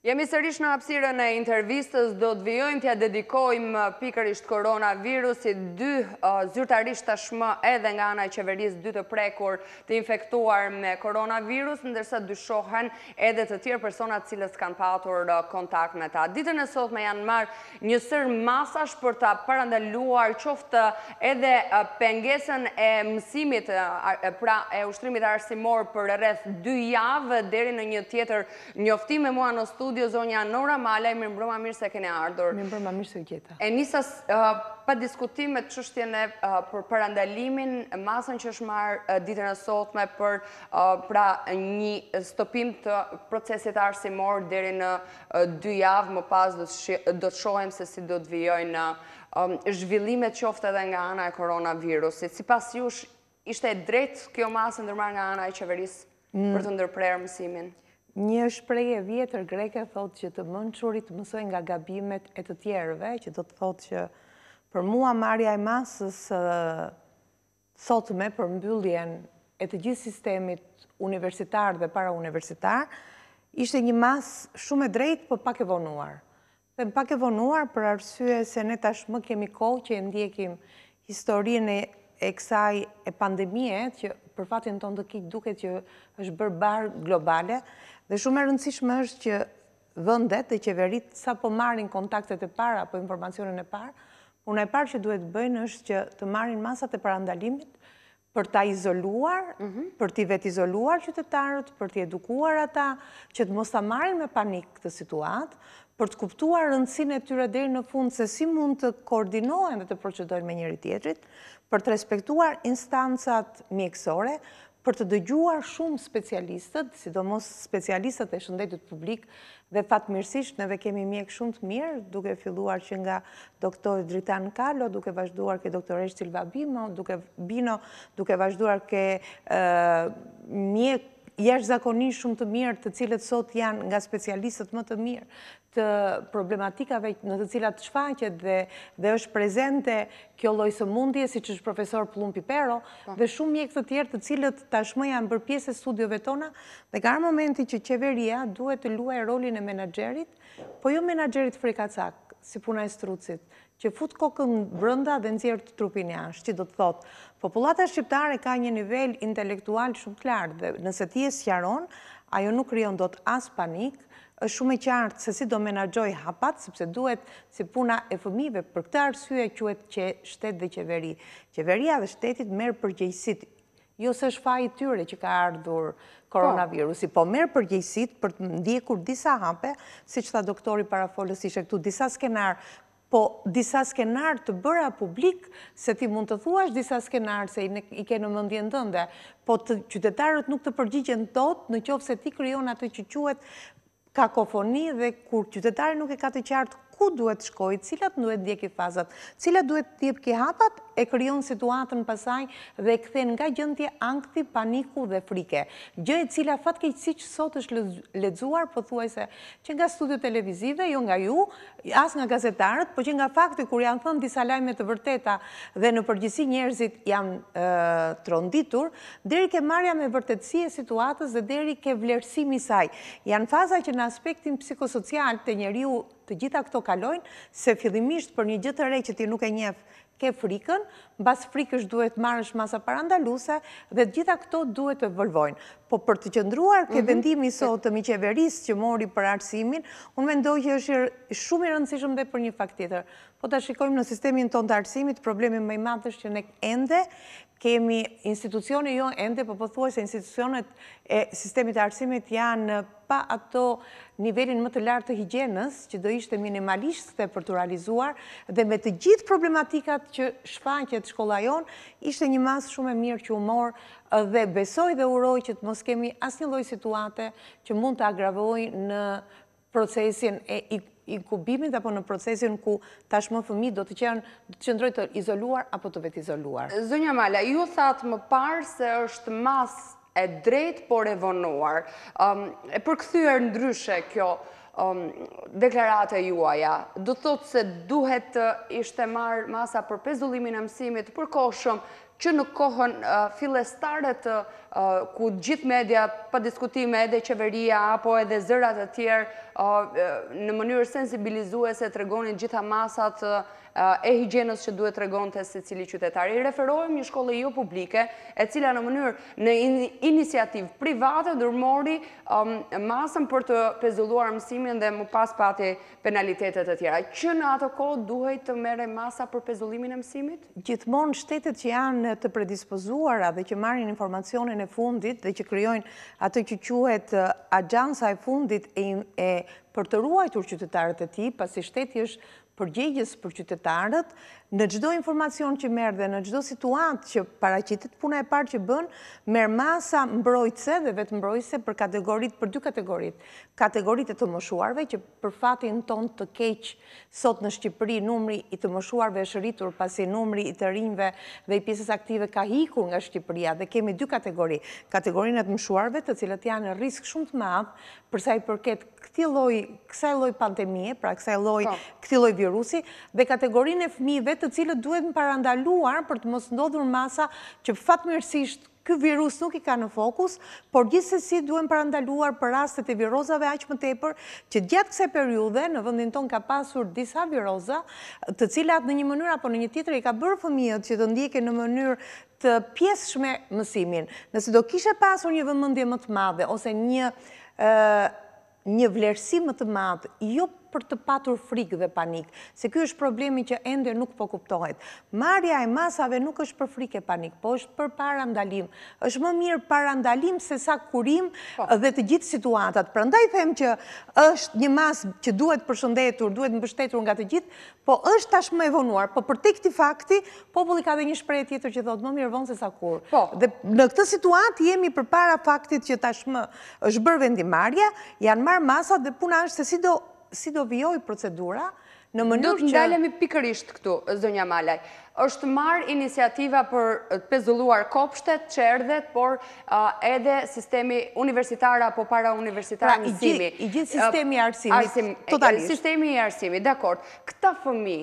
Jemi sërish në hapsire në intervistës, do të vjojmë të ja dedikojmë pikërisht koronavirusit, dy zyrtarisht të shmë edhe nga anaj qeverisë dy të prekur të infektuar me koronavirus, ndërsa dyshohen edhe të tjerë personat cilës kanë patur kontakt me ta. Ditën e sot me janë marë njësër masash për të parandaluar qoftë edhe pengesën e mësimit pra e ushtrimit arsimor për rreth dy javë, deri në një tjetër njoftime mua në studio zonja Nora Malaj, mirë mbrëma mirë se kene ardhur. Mirë mbrëma mirë se gjeta. E njësas pa diskutim me të qështjene për përandalimin, masën që është marë uh, ditën e sotme për pra një stopim të procesit arsimor dheri në dy javë më pas do të shohem se si do të vijojnë në zhvillimet qofte dhe nga ana e koronavirusit. Si pas jush, ishte e drejt kjo masë ndërmar nga ana e qeverisë mm. për të ndërprerë mësimin? Një shpreje vjetër greke thot që të të mësoj nga gabimet e të tjerëve, që do të thot që për mua marja e masës thot me për mbylljen e të gjithë sistemit universitar dhe para universitar, ishte një mas shumë e drejt, për pak e vonuar. Dhe pak e vonuar për arsye se ne tash më kemi kohë që e ndjekim historinë e kësaj e pandemie, që për fatin tonë të kitë duket që është bërë barë globale, Dhe shumë e rëndësishme është që vëndet dhe qeverit sa po marrin kontaktet e para apo informacionin e parë, puna e parë që duhet bëjnë është që të marrin masat e parandalimit për ta izoluar, mhm. për t'i vet izoluar qytetarët, për t'i edukuar ata, që të mos ta marrin me panik këtë situatë, për të kuptuar rëndësin e tyre deri në fund se si mund të koordinohen dhe të procedojnë me njëri tjetrit, për të respektuar instancat mjekësore, për të dëgjuar shumë specialistët, sidomos specialistët e shëndetit publik dhe fatë mirësisht, neve kemi mjek shumë të mirë, duke filluar që nga doktor Dritan Kalo, duke vazhduar ke doktor Eshtil Vabimo, duke bino, duke vazhduar ke mjek jash zakonin shumë të mirë të cilët sot janë nga specialistët më të mirë të problematikave në të cilat të shfaqet dhe është prezente kjo lojësë mundje, si që është profesor Plum Pipero, po. dhe shumë mjekë të tjerë të cilët tashmë janë për pjesë e studiove tona, dhe ka arë momenti që qeveria duhet të luaj rolin e menagerit, po jo menagerit frikacak, si puna e strucit, që fut kokën brënda dhe nëzirë të trupin e ashtë, që do të thotë, populata shqiptare ka një nivel intelektual shumë të lartë, dhe nëse ti e sjaron, ajo nuk rion do të as panik, është shumë e qartë se si do menagjoj hapat, sepse duhet si puna e fëmive, për këta arsye quet që shtetë dhe qeveri. Qeveria dhe shtetit merë përgjëjësit, jo se shfa i tyre që ka ardhur po. koronavirusi, po merë përgjëjësit për të ndjekur disa hape, si që tha doktori parafolës ishe këtu, disa skenar po disa skenar të bëra publik, se ti mund të thuash disa skenar se i ke në mëndjen tënde, po të qytetarët nuk të përgjigjen tot në qovë se ti kryon atë që quet kakofoni dhe kur qytetarë nuk e ka të qartë ku duhet shkojt, cilat duhet djeki fazat, cilat duhet tjep ki hapat e kryon situatën pasaj dhe e këthen nga gjëndje angti, paniku dhe frike. Gjë e cila fatkeqësi që sot është ledzuar, po thuaj se që nga studio televizive, jo nga ju, as nga gazetarët, po që nga fakti kur janë thënë disa lajme të vërteta dhe në përgjësi njerëzit janë tronditur, deri ke marja me vërtetësi e situatës dhe deri ke vlerësimi saj. Janë faza që në aspektin psikosocial të njeriu të gjitha këto kalojnë, se fillimisht për një gjithë të rej që ti nuk e njefë ke frikën, bas frikës duhet marrësh masa parandaluse dhe gjitha këto duhet të vëllvojnë. Po për të qëndruar, ke mhm. vendimi sot të miqeveris që mori për arsimin, unë mendoj që është shumë i rëndësishëm dhe për një fakt tjetër. Po të shikojmë në sistemin ton të arsimit, problemin me i matësh që ne ende kemi institucioni jo ende, po pëthuaj po se institucionet e sistemi të arsimit janë pa ato nivelin më të lartë të higjenës, që do ishte minimalisht të për të realizuar, dhe me të gjithë problematikat që shfaqet shkolla jonë, ishte një masë shumë e mirë që umorë dhe besoj dhe uroj që të mos kemi asnjë loj situate që mund të agravoj në procesin e ikonë inkubimit apo në procesin ku tashmë fëmi do të qenë do të qëndrojë të izoluar apo të vetë izoluar. Zonja Mala, ju thatë më parë se është mas e drejt por e vonuar. Ëm um, e përkthyer ndryshe kjo um, deklarate deklarata juaja. Do thotë se duhet të ishte marr masa për pezullimin e mësimit të që në kohën uh, fillestare të uh, ku gjithë mediat pa diskutime edhe qeveria apo edhe zërat e tjerë në mënyrë sensibilizuese të regonin gjitha masat e higjenës që duhet të regon të se cili qytetari. Referojmë një shkollë jo publike, e cila në mënyrë në inisiativ private dërmori um, masën për të pezulluar mësimin dhe më pas pati penalitetet e tjera. Që në ato kohë duhet të mere masa për pezullimin e mësimit? Gjithmonë, shtetet që janë të predispozuara dhe që marin informacionin e fundit dhe që kryojnë atë që quhet agjansa e fundit e informacionin për të ruajtur qytetarët e ti, pasi shteti është përgjegjës për qytetarët, në gjdo informacion që merë dhe në gjdo situatë që paracitit puna e parë që bën, merë masa mbrojtëse dhe vetë mbrojtëse për kategorit, për dy kategorit. Kategorit e të mëshuarve, që për fatin ton të keqë sot në Shqipëri, numri i të mëshuarve e shëritur, pasi numri i të rinjve dhe i pjesës aktive ka hikur nga Shqipëria, dhe kemi dy kategori. Kategorin e të mëshuarve të cilët janë në risk shumë të madhë, përsa i përket këti loj, kësaj loj pandemie, pra kësaj loj, po. këti loj virusi dhe kategorin e fmive të cilët duhet në parandaluar për të mos ndodhur masa që fatmirësisht kë virus nuk i ka në fokus, por gjithse si duhet në parandaluar për rastet e virozave aqë më tepër, që gjatë këse periude në vëndin ton ka pasur disa viroza, të cilat në një mënyrë apo në një titre i ka bërë fëmijët që të ndjeke në mënyrë të pjeshme mësimin. Nëse do kishe pasur një vëmëndje më të madhe, ose një një vlerësi më të madhë, jo për të patur frikë dhe panikë, se kjo është problemi që ende nuk po kuptohet. Marja e masave nuk është për frikë e panikë, po është për parandalim. është më mirë parandalim se sa kurim po. dhe të gjithë situatat. Pra ndaj them që është një mas që duhet përshëndetur, duhet në bështetur nga të gjithë, po është tash më evonuar. Po për te këti fakti, populli ka dhe një shprej tjetër që thotë më mirë vonë se sa kur. Po. dhe në këtë situatë jemi për para faktit që tashmë është bërë vendimarja, janë marë masat dhe puna është se si do si do vjoj procedura në mënyrë që... Do të ndalemi pikërisht këtu, zënja Malaj. është marë inisiativa për të pezulluar kopshtet, që erdhet, por edhe sistemi universitara apo para universitara simi. Pra, i gjithë sistemi arsimi, totalisht. Sistemi i arsimi, dakord. Këta fëmi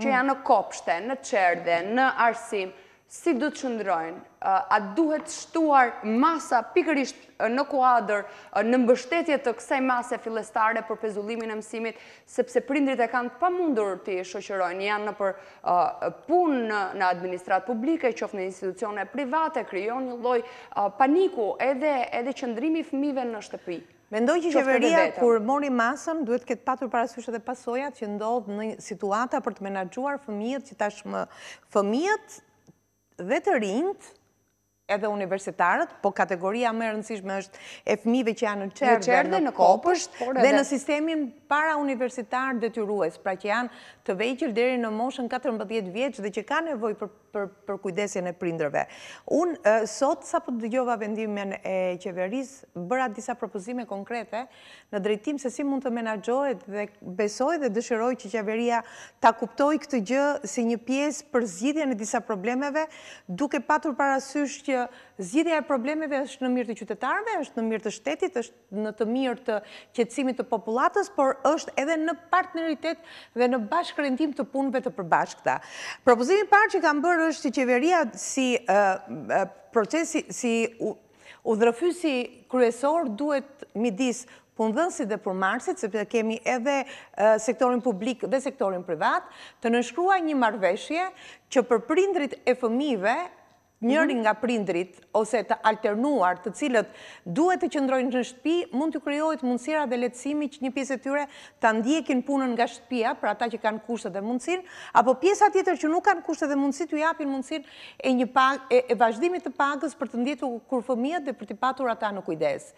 që mm. janë në kopshte, në qerde, në arsim, si du të qëndrojnë, a duhet shtuar masa pikërisht në kuadrë, në mbështetje të kësaj mase filestare për pezullimin e mësimit, sepse prindrit e kanë pa mundur të i shoqërojnë, janë në për punë në administratë publike, qofë në institucione private, kryon një loj paniku edhe qëndrimi fëmive në shtëpi. Mendoj që qeveria, kur mori masën, duhet këtë patur parasyshet e pasojat që ndodhë në situata për të menagjuar fëmijët që tashmë fëmijët dhe të rindërtojë edhe universitarët, po kategoria më rëndësishme është e fëmijëve që janë në çerdhe në kopësht dhe në sistemin para universitar detyrues, pra që janë të vegjël deri në moshën 14 vjeç dhe që kanë nevojë për për kujdesjen e prindërve. Unë, sot sapo dëgjova vendimin e qeverisë, bëra disa propozime konkrete në drejtim se si mund të menaxhohet dhe besoj dhe dëshiroj që qeveria ta kuptoj këtë gjë si një pjesë për zgjidhjen e disa problemeve, duke patur parasysh që zgjidhja e problemeve është në mirë të qytetarve, është në mirë të shtetit, është në të mirë të qetësimit të popullatës, por është edhe në partneritet dhe në bashkërendim të punëve të përbashkëta. Propozimin parë që kam bërë është qeveria si procesi si udhërfyesi kryesor duhet midis punëdhënsit dhe përmarsit, sepse kemi edhe sektorin publik dhe sektorin privat, të nëshkrua një marveshje që për prindrit e fëmive njëri nga prindrit ose të alternuar të cilët duhet të qëndrojnë në shtëpi, mund të kryojt mundësira dhe letësimi që një pjesë të tyre të ndjekin punën nga shtëpia, pra ata që kanë kushtet dhe mundësin, apo pjesë atjetër që nuk kanë kushtet dhe mundësit të japin mundësin e, një pag, e, vazhdimit të pagës për të ndjetu kur fëmijët dhe për të patur ata në kujdes.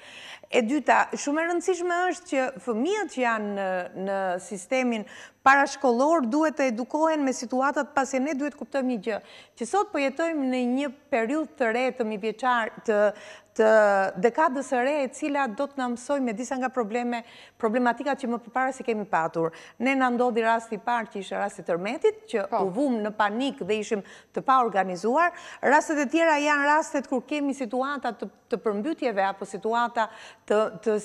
E dyta, shumë e rëndësishme është që fëmijët që janë në, sistemin parashkollor duhet të edukohen me situatat pasi ne duhet kuptojmë një gjë, që sot po jetojmë në një periud të re të mi vjeqar të të dekadës e re e cila do të nëmësoj me disa nga probleme, problematikat që më përpare si kemi patur. Ne në ndodhi rasti parë që ishe rasti tërmetit, që po. u vumë në panik dhe ishim të pa organizuar. Rastet e tjera janë rastet kur kemi situata të përmbytjeve apo situata të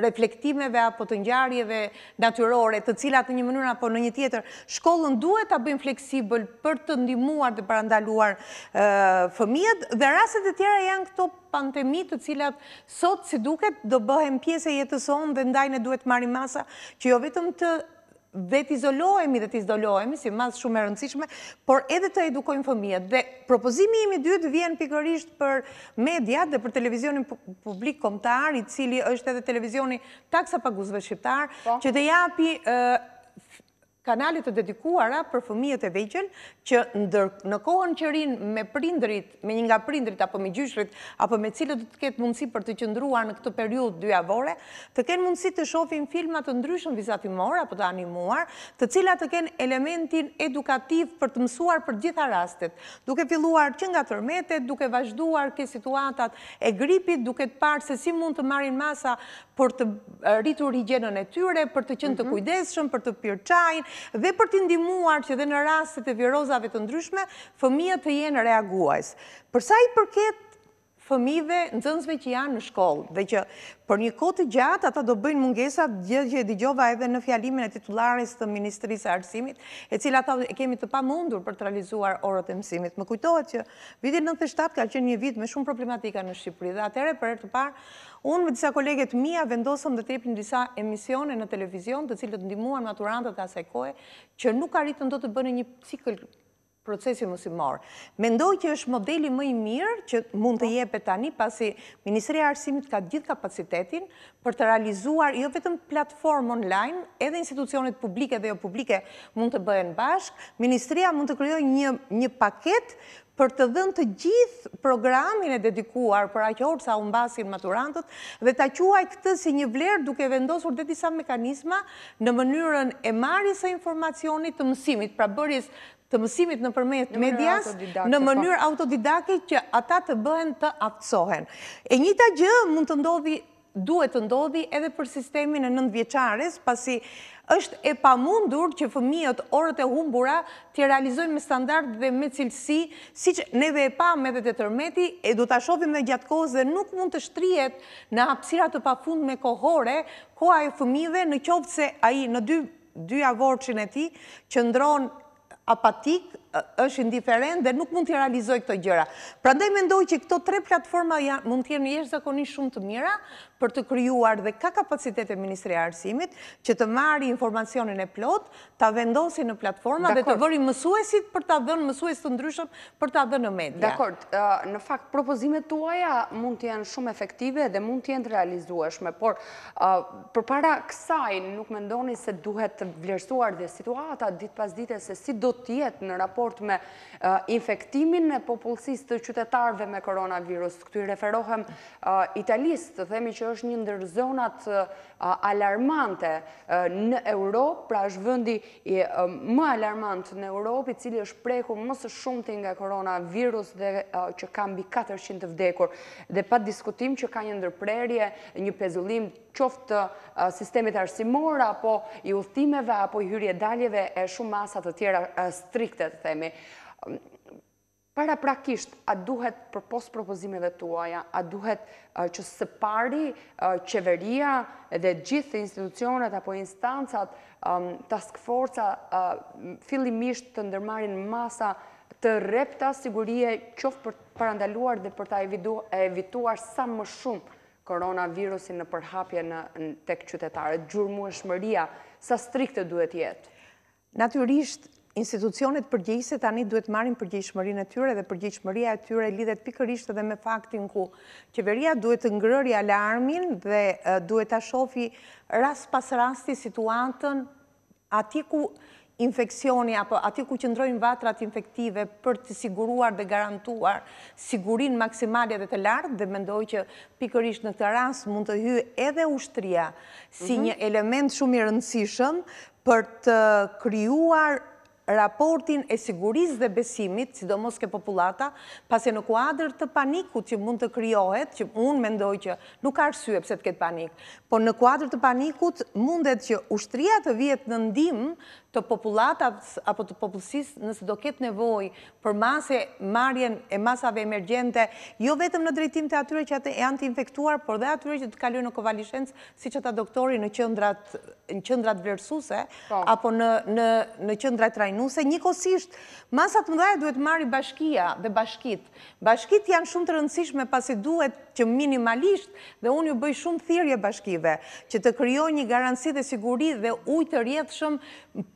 reflektimeve apo të njarjeve natyrore, të cilat në një mënyrë apo në një tjetër, shkollën duhet të bëjmë fleksibël për të ndimuar dhe parandaluar fëmijët, dhe raset e tjera janë këto pandemi të cilat sot si duket do bëhem pjese onë dhe ndajnë e duhet marim masa që jo vetëm të dhe të dhe të si mas shumë e rëndësishme, por edhe të edukojmë fëmijët. Dhe propozimi imi dytë vjen pikërrisht për mediat dhe për televizionin publik komtar, i cili është edhe televizionin taksa paguzve shqiptar, po. që të japi kanalit të dedikuara për fëmijët e veqen, që në kohën që rinë me prindrit, me një nga prindrit apo me gjyshrit, apo me cilët të ketë mundësi për të qëndruar në këtë periud dy avore, të kenë mundësi të shofin filmat të ndryshën vizatimor apo të animuar, të cilat të kenë elementin edukativ për të mësuar për gjitha rastet, duke filluar që nga tërmetet, duke vazhduar ke situatat e gripit, duke të parë se si mund të marin masa për të rritur higjenën e tyre, për të qenë të mhm. kujdeshëm, për të pyrë qajnë, dhe për të ndimuar që dhe në rastet e virozave të ndryshme, fëmija të jenë reaguajs. Përsa i përket fëmive nëzënzve që janë në shkollë, dhe që për një kote gjatë, ata do bëjnë mungesat gjithë që e digjova edhe në fjalimin e titularis të Ministrisë Arsimit, e cila ata kemi të pa mundur për të realizuar orët e mësimit. Më kujtohet që vitin 97 ka qenë një vit me shumë problematika në Shqipëri, dhe atere për e të parë Unë me disa kolegët mija vendosëm dhe tripin disa emisione në televizion të cilë të ndimuar maturantët asaj asajkoj, që nuk arritën do të bënë një cikl procesi mësimor. Mendoj që është modeli më i mirë që mund të po. jepe tani pasi Ministria Arsimit ka gjithë kapacitetin për të realizuar jo vetëm platform online, edhe institucionet publike dhe jo publike mund të bëhen bashkë. Ministria mund të kryoj një paket për të dhënë të gjithë programin e dedikuar për aqorë sa unë basin maturantët dhe të quaj këtë si një vlerë duke vendosur dhe disa mekanisma në mënyrën e marjës e informacionit të mësimit, pra bëris të mësimit në përmet medias, në mënyrë autodidake po. që ata të bëhen të aftësohen. E një të gjë mund të ndodhi, duhet të ndodhi edhe për sistemin e nëndvjeqares, pasi është e pamundur që fëmijët orët e humbura të realizojnë me standart dhe me cilësi, si që neve e pa me dhe të tërmeti, e du të ashovim dhe gjatë kohës dhe nuk mund të shtrijet në apsirat të fund me kohore, koha e fëmijëve në kjovët se aji në dy avorqin e ti, që ndronë apatik është indiferent dhe nuk mund të realizoj këto gjëra. Pra ndaj mendoj që këto tre platforma mund të jenë një është zakoni shumë të mira për të kryuar dhe ka kapacitet e Ministri Arsimit që të marri informacionin e plot, të vendosi në platforma dhe të vëri mësuesit për të adhën mësues të ndryshëm për të adhën në media. Dekord, në fakt, propozimet tuaja mund të jenë shumë efektive dhe mund të jenë të realizueshme, por për para kësajnë nuk mendoni se duhet vlerësuar dhe situata ditë pas dite se si do tjetë në raport me eh, infektimin e popullësis të qytetarve me koronavirus. Këtu i referohem eh, Italisë, të themi që është një ndër zonat eh, alarmante në Europë, pra është vëndi më alarmant në Europë, i cili është prekur mësë shumë të nga koronavirus dhe që ka mbi 400 të vdekur. Dhe pa diskutim që ka një ndërprerje, një pezullim qoftë sistemit arsimor, apo i uthimeve, apo i hyrje daljeve e shumë masat të tjera strikte të themi para prakisht, a duhet për post propozimeve tuaja, a duhet uh, që së pari uh, qeveria dhe gjithë institucionet apo instancat, um, task forca, uh, fillimisht të ndërmarin masa të repta sigurie qoftë për parandaluar dhe për ta evituar sa më shumë koronavirusin në përhapje në tek qytetarët, gjurë mu e shmëria, sa strikte duhet jetë? Naturisht, institucionet përgjegjëse tani duhet marrin përgjegjshmërinë e tyre dhe përgjëjshmëria e tyre lidhet pikërisht edhe me faktin ku qeveria duhet të ngrërri alarmin dhe duhet ta ashofi rast pas rasti situatën aty ku infekcioni apo aty ku qëndrojnë vatrat infektive për të siguruar dhe garantuar sigurinë maksimale dhe të lartë dhe mendoj që pikërisht në këtë rast mund të hyjë edhe ushtria si mhm. një element shumë i rëndësishëm për të krijuar raportin e siguris dhe besimit, sidomos ke populata, e në kuadrë të paniku që mund të kryohet, që unë mendoj që nuk arsye pëse të ketë panik, por në kuadrë të panikut mundet që ushtria të vjetë në ndim të populatat apo të popullësis nësë do ketë nevoj për masë marjen e masave emergjente, jo vetëm në drejtim të atyre që e anti-infektuar, por dhe atyre që të kalujë në kovalishens, si që ta doktori në qëndrat, në vërsuse, po. apo në, në, në qëndrat rajnuse. Një kosisht, masat më dhaja duhet marri bashkia dhe bashkit. Bashkit janë shumë të rëndësishme pasi duhet që minimalisht dhe unë ju bëj shumë thirje bashkive, që të kryoj një garansi dhe sigurit dhe ujtë rjetë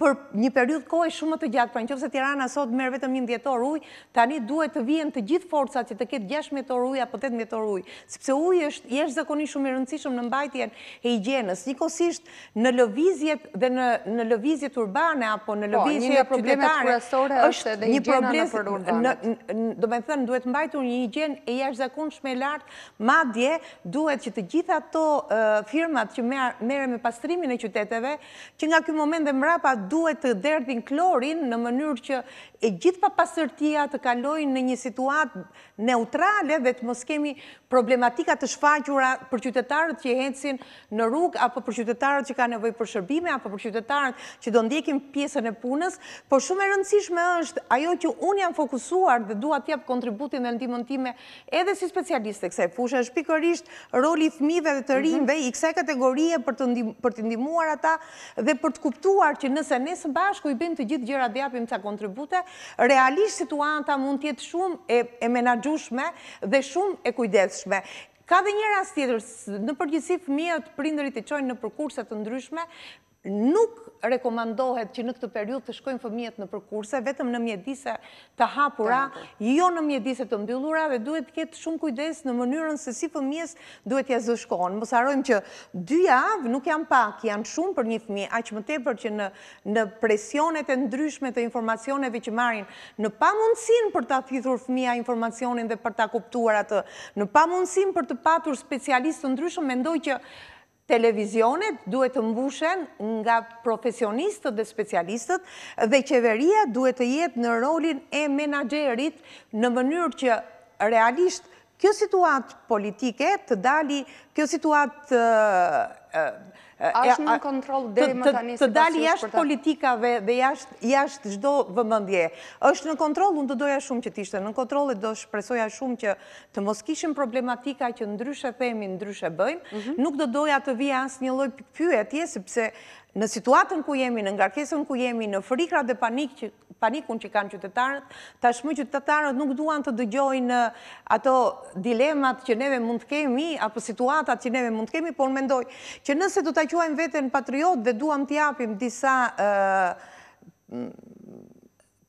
për një periudhë kohë shumë të gjatë, pra në qëfëse Tirana sot merë vetëm një djetor uj, tani duhet të vijen të gjithë forcat që të ketë 6 metor uj apo 8 metor uj, sepse uj është jesh zakoni shumë i rëndësishëm në mbajtjen e i gjenës, një kosisht në lëvizjet dhe në lëvizjet urbane apo në po, lëvizjet qytetare, është një problem, do me thënë, duhet mbajtur një i gjen e jesh zakon shme lartë, ma dje duhet që të gjitha to firmat që mere me pastrimin e qyteteve, që nga këj moment dhe duhet të derdhin klorin në mënyrë që e gjithë pa pasërtia të kalojnë në një situatë neutrale dhe të mos kemi problematikat të shfaqura për qytetarët që jenësin në rrugë apo për qytetarët që ka nevoj për shërbime apo për qytetarët që do ndjekim pjesën e punës, por shumë e rëndësishme është ajo që unë janë fokusuar dhe duat tjep kontributin dhe ndimën time edhe si specialiste, kësa fushë, fushën pikërisht roli thmive dhe të rinjve mhm. i kse kategorie për të ndimuar ata dhe për të kuptuar që nëse nësë bashku i bëjmë të gjithë gjera dhe apim të kontribute, realisht situanta mund tjetë shumë e menagjushme dhe shumë e kujdeshme. Ka dhe një rast tjetër, në përgjësif fëmijët prindërit e qojnë në përkurset të ndryshme, nuk rekomandohet që në këtë periud të shkojnë fëmijet në përkurse, vetëm në mjedise të hapura, jo në mjedise të mbyllura, dhe duhet këtë shumë kujdes në mënyrën se si fëmijes duhet jazë shkojnë. Më sarojmë që dy javë nuk janë pak, janë shumë për një fëmi, aqë më tepër që në presionet e ndryshme të informacioneve që marin, në pa mundësin për të thithur fëmija informacionin dhe për të kuptuar atë, në pa mundësin për të patur specialistë të ndryshme, mendoj që televizionet duhet të mbushen nga profesionistët dhe specialistët dhe qeveria duhet të jetë në rolin e menagerit në mënyrë që realisht kjo situatë politike të dali, kjo situatë... Ashtë në kontrol dhe më tani Të dali jashtë politikave dhe jashtë gjdo vëmëndje. Ashtë në kontrol, unë të doja shumë që tishtë në kontrol, e do shpresoja shumë që të mos kishim problematika që ndryshe themi, ndryshe bëjmë, mhm. nuk do doja të vija asë një loj pëpyë atje, sepse në situatën ku jemi, në ngarkesën ku jemi, në frikra dhe panik panikun që kanë qytetarët, tashmë qytetarët nuk duan të dëgjojnë ato dilemat që neve mund të kemi, apo situatat që neve mund të kemi, por mendoj që nëse du të quajmë vetën patriot dhe duam të japim disa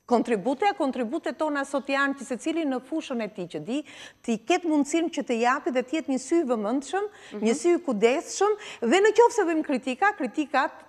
kontribute, kontribute tona sot janë që se cili në fushën e ti që di, ti ketë mundësin që të japi dhe tjetë një syvë mëndëshëm, mhm. një syvë kudeshëm, dhe në qofë se vëmë kritika, kritikat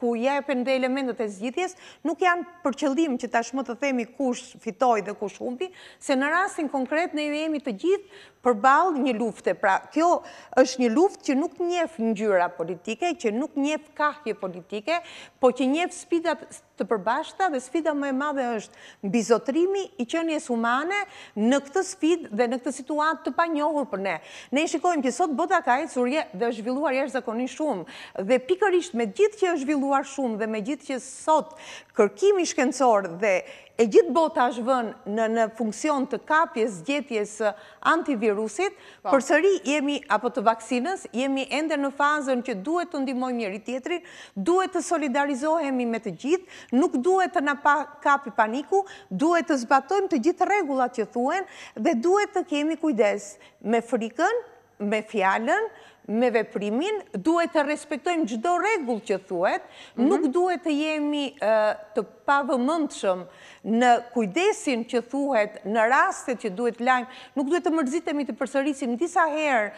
ku jepen dhe elementet e zgjithjes, nuk janë përqëllim që tashmë të themi kush fitoj dhe kush humbi, se në rastin konkret ne jemi të gjithë përbal një lufte. Pra, kjo është një luft që nuk njef një gjyra politike, që nuk njef kahje politike, po që njef sfidat të përbashta dhe sfida më e madhe është bizotrimi i qënjes humane në këtë sfid dhe në këtë situatë të pa njohur për ne. Ne i shikojmë që sot bota ka e curje dhe është zhvilluar jeshtë zakoni shumë. Dhe pikërisht me gjithë që është zhvilluar shumë dhe me gjithë që sot kërkimi shkencor dhe e gjithë bota është vënë në, në funksion të kapjes, gjetjes eh, antivirusit, po. për sëri jemi, apo të vaksinës, jemi ende në fazën që duhet të ndimojmë njëri tjetrin, duhet të solidarizohemi me të gjithë, nuk duhet të në pa, kapi paniku, duhet të zbatojmë të gjithë regullat që thuen, dhe duhet të kemi kujdes me frikën, me fjallën, me veprimin, duhet të respektojmë gjdo regull që thuet, mhm. nuk duhet të jemi të pavëmëndshëm në kujdesin që thuet, në rastet që duhet lajmë, nuk duhet të mërzitemi të përsërisim disa herë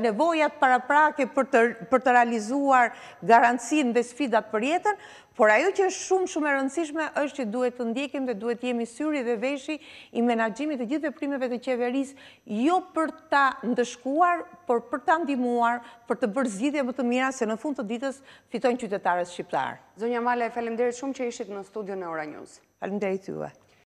nevojat paraprake për të realizuar garancin dhe sfidat për jetën, por ajo që është shumë shumë e rëndësishme është që duhet të ndjekim dhe duhet jemi syri dhe veshi i menagjimi të gjithve primeve të qeveris, jo për ta ndëshkuar, por për ta ndimuar, për të bërë zhidhje më të mira, se në fund të ditës fitojnë qytetarës shqiptarë. Zonja Male, falemderit shumë që ishit në studio në Ora News. Falemderit të